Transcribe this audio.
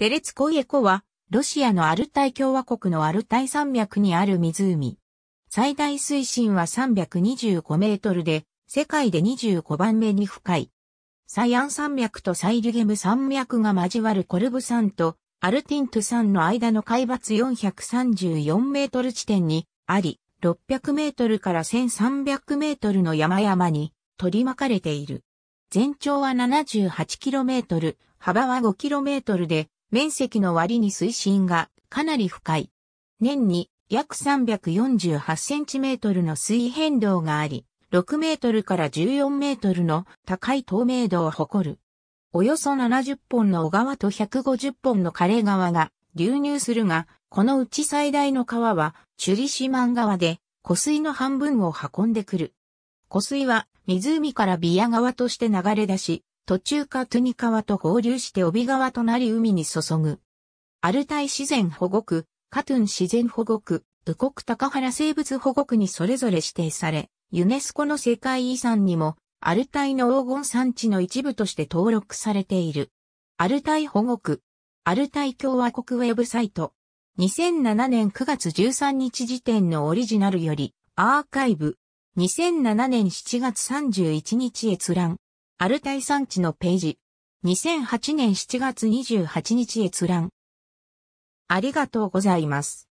テレツコイエコは、ロシアのアルタイ共和国のアルタイ山脈にある湖。最大水深は325メートルで、世界で25番目に深い。サイアン山脈とサイリュゲム山脈が交わるコルブ山とアルティント山の間の海抜434メートル地点にあり、600メートルから1300メートルの山々に取り巻かれている。全長は78キロメートル、幅は5キロメートルで、面積の割に水深がかなり深い。年に約3 4 8トルの水変動があり、6メートルから14メートルの高い透明度を誇る。およそ70本の小川と150本の枯れ川が流入するが、このうち最大の川はチュリシマン川で、湖水の半分を運んでくる。湖水は湖からビア川として流れ出し、途中かトゥニ川と合流して帯川となり海に注ぐ。アルタイ自然保護区、カトゥン自然保護区、ウコク高原生物保護区にそれぞれ指定され、ユネスコの世界遺産にも、アルタイの黄金産地の一部として登録されている。アルタイ保護区、アルタイ共和国ウェブサイト。2007年9月13日時点のオリジナルより、アーカイブ。2007年7月31日閲覧。アルタイ山地のページ。2008年7月28日閲覧。ありがとうございます。